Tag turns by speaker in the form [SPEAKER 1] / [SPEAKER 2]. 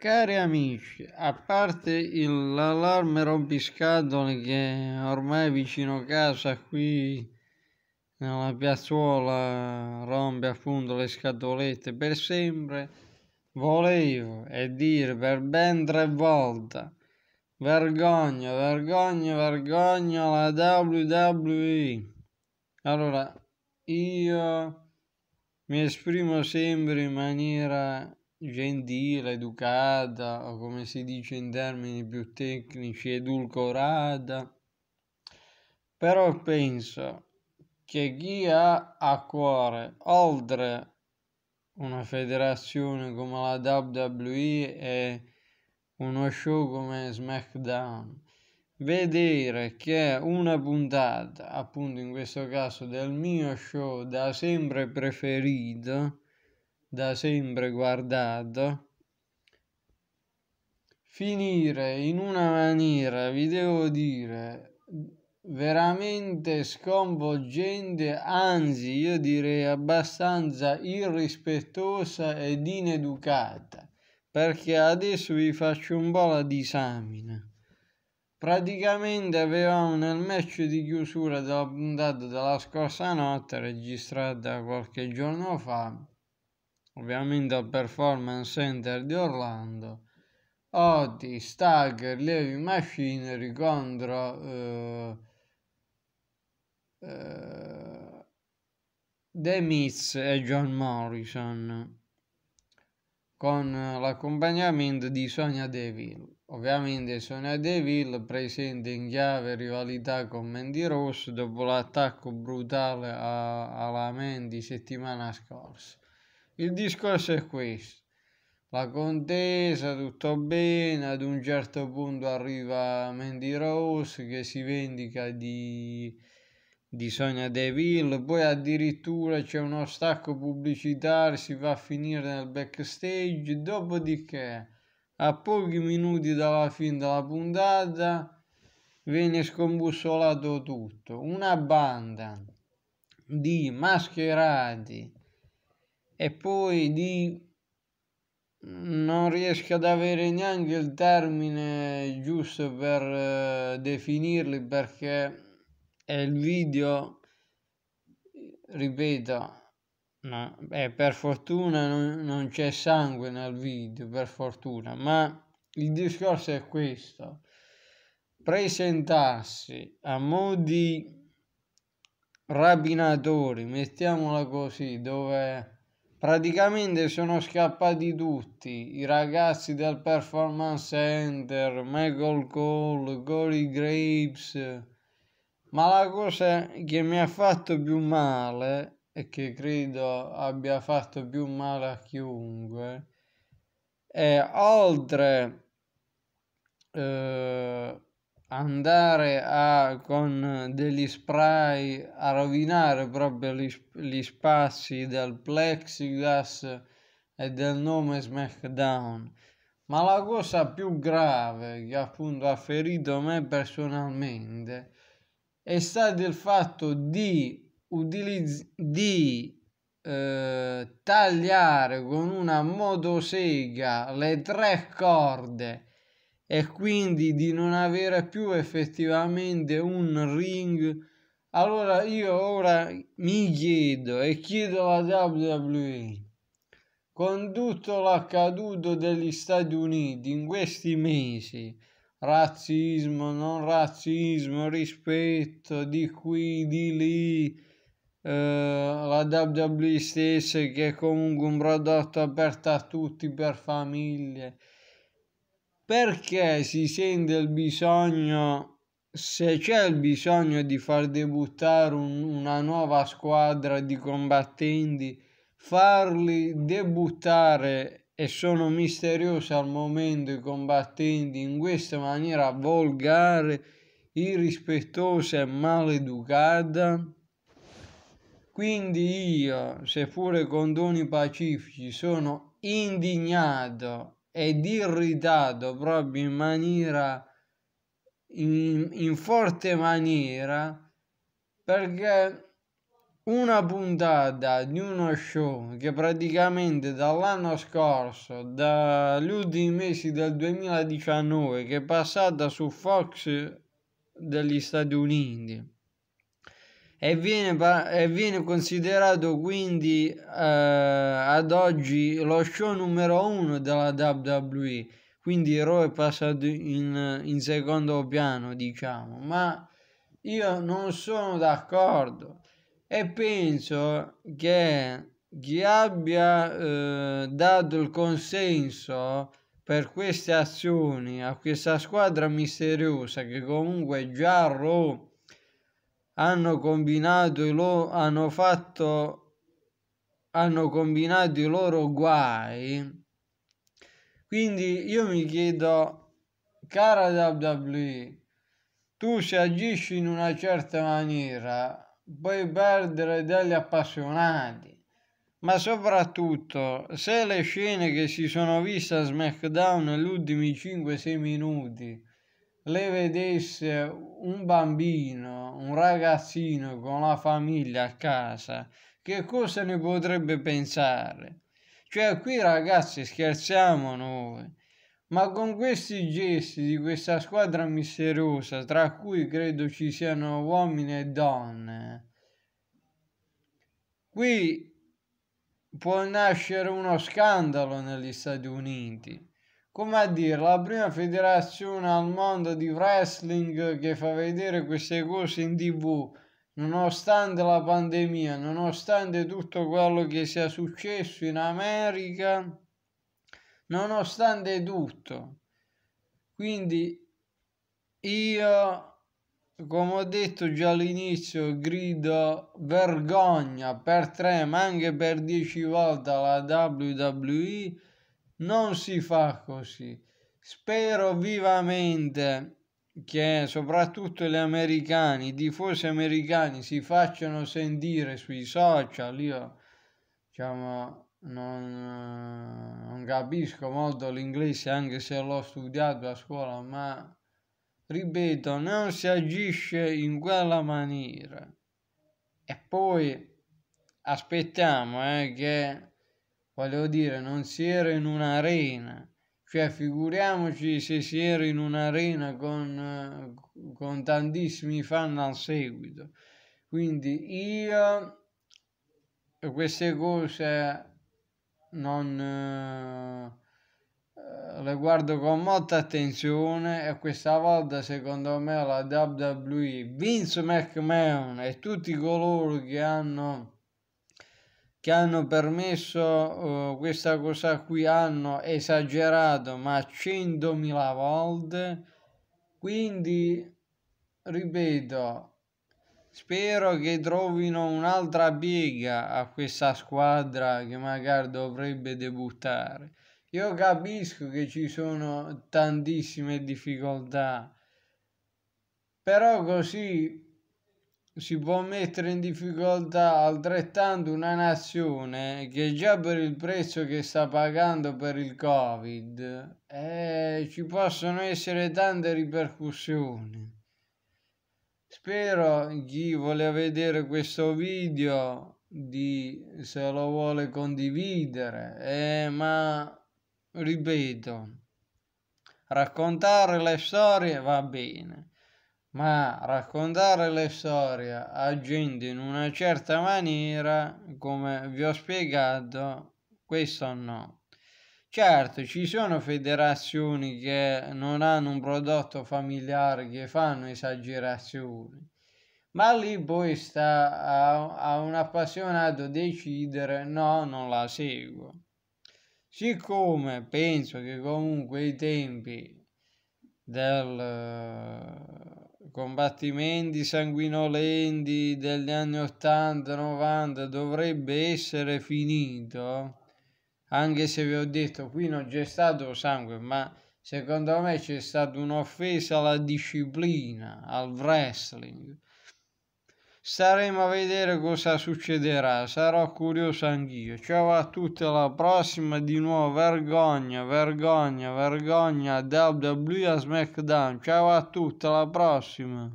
[SPEAKER 1] Cari amici, a parte l'allarme rompiscatole che ormai vicino casa qui nella piazzuola rompe appunto le scatolette per sempre, volevo e dire per ben tre volte vergogna, vergogna, vergogna la WWE. Allora, io mi esprimo sempre in maniera gentile, educata, o come si dice in termini più tecnici, edulcorata. Però penso che chi ha a cuore, oltre una federazione come la WWE e uno show come SmackDown, vedere che una puntata, appunto in questo caso del mio show da sempre preferito, da sempre guardato finire in una maniera vi devo dire veramente sconvolgente anzi io direi abbastanza irrispettosa ed ineducata perché adesso vi faccio un po' la disamina praticamente avevamo nel match di chiusura della puntata della scorsa notte registrata qualche giorno fa ovviamente al Performance Center di Orlando, Oti, Stagger, Levi Machinery contro eh, eh, The Miz e John Morrison con l'accompagnamento di Sonia Deville. Ovviamente Sonia Deville presente in chiave rivalità con Mandy Rose dopo l'attacco brutale alla Mandy settimana scorsa. Il discorso è questo. La contesa, tutto bene, ad un certo punto arriva Mandy Rose che si vendica di, di Sonia Deville, poi addirittura c'è uno stacco pubblicitario, si va a finire nel backstage, dopodiché a pochi minuti dalla fine della puntata viene scombussolato tutto. Una banda di mascherati e poi di non riesco ad avere neanche il termine giusto per eh, definirli perché è il video ripeto no, eh, per fortuna non, non c'è sangue nel video per fortuna ma il discorso è questo presentarsi a mo' di rapinatori mettiamola così dove praticamente sono scappati tutti i ragazzi del performance center Michael Cole Corey Graves ma la cosa che mi ha fatto più male e che credo abbia fatto più male a chiunque è oltre eh, andare a, con degli spray a rovinare proprio gli, gli spazi del plexiglass e del nome SmackDown. Ma la cosa più grave che appunto ha ferito me personalmente è stato il fatto di, utilizz- di eh, tagliare con una motosega le tre corde e quindi di non avere più effettivamente un ring. Allora io ora mi chiedo e chiedo alla WWE, con tutto l'accaduto degli Stati Uniti in questi mesi, razzismo, non razzismo, rispetto di qui, di lì, eh, la WWE stessa che è comunque un prodotto aperto a tutti per famiglie, perché si sente il bisogno se c'è il bisogno di far debuttare un, una nuova squadra di combattenti farli debuttare e sono misteriosi al momento i combattenti in questa maniera volgare irrispettosa e maleducata quindi io seppure con doni pacifici sono indignato ed irritato proprio in maniera in, in forte maniera perché una puntata di uno show che praticamente dall'anno scorso, dagli ultimi mesi del 2019, che è passata su Fox degli Stati Uniti, e viene, e viene considerato quindi eh, ad oggi lo show numero uno della WWE. Quindi Ro è passato in, in secondo piano, diciamo, ma io non sono d'accordo e penso che chi abbia eh, dato il consenso per queste azioni a questa squadra misteriosa che comunque già Raw hanno combinato i loro, hanno fatto, hanno combinato i loro guai. Quindi io mi chiedo, cara WWE, tu se agisci in una certa maniera puoi perdere degli appassionati. Ma soprattutto, se le scene che si sono viste a SmackDown negli ultimi 5-6 minuti le vedesse un bambino, un ragazzino con la famiglia a casa, che cosa ne potrebbe pensare? Cioè qui ragazzi scherziamo noi, ma con questi gesti di questa squadra misteriosa, tra cui credo ci siano uomini e donne, qui può nascere uno scandalo negli Stati Uniti come a dire, la prima federazione al mondo di wrestling che fa vedere queste cose in tv, nonostante la pandemia, nonostante tutto quello che sia successo in America, nonostante tutto. Quindi io, come ho detto già all'inizio, grido vergogna per tre, ma anche per dieci volte alla WWE non si fa così. Spero vivamente che soprattutto gli americani, i tifosi americani si facciano sentire sui social. Io diciamo non, non capisco molto l'inglese anche se l'ho studiato a scuola, ma ripeto, non si agisce in quella maniera. E poi aspettiamo eh, che volevo dire, non si era in un'arena, cioè figuriamoci se si era in un'arena con, eh, con tantissimi fan al seguito. Quindi io queste cose non eh, le guardo con molta attenzione e questa volta secondo me la WWE, Vince McMahon e tutti coloro che hanno che hanno permesso uh, questa cosa qui hanno esagerato ma 100.000 volte quindi ripeto spero che trovino un'altra piega a questa squadra che magari dovrebbe debuttare io capisco che ci sono tantissime difficoltà però così si può mettere in difficoltà altrettanto una nazione che già per il prezzo che sta pagando per il covid eh, ci possono essere tante ripercussioni spero chi vuole vedere questo video di se lo vuole condividere eh, ma ripeto raccontare le storie va bene ma raccontare le storie agendo in una certa maniera, come vi ho spiegato, questo no. Certo, ci sono federazioni che non hanno un prodotto familiare che fanno esagerazioni, ma lì poi sta a, a un appassionato decidere no, non la seguo. Siccome penso che comunque i tempi del combattimenti sanguinolenti degli anni 80-90 dovrebbe essere finito, anche se vi ho detto qui non c'è stato sangue, ma secondo me c'è stata un'offesa alla disciplina, al wrestling Staremo a vedere cosa succederà, sarò curioso anch'io. Ciao a tutti, alla prossima di nuovo. Vergogna, vergogna, vergogna. WWE a SmackDown. Ciao a tutti, alla prossima.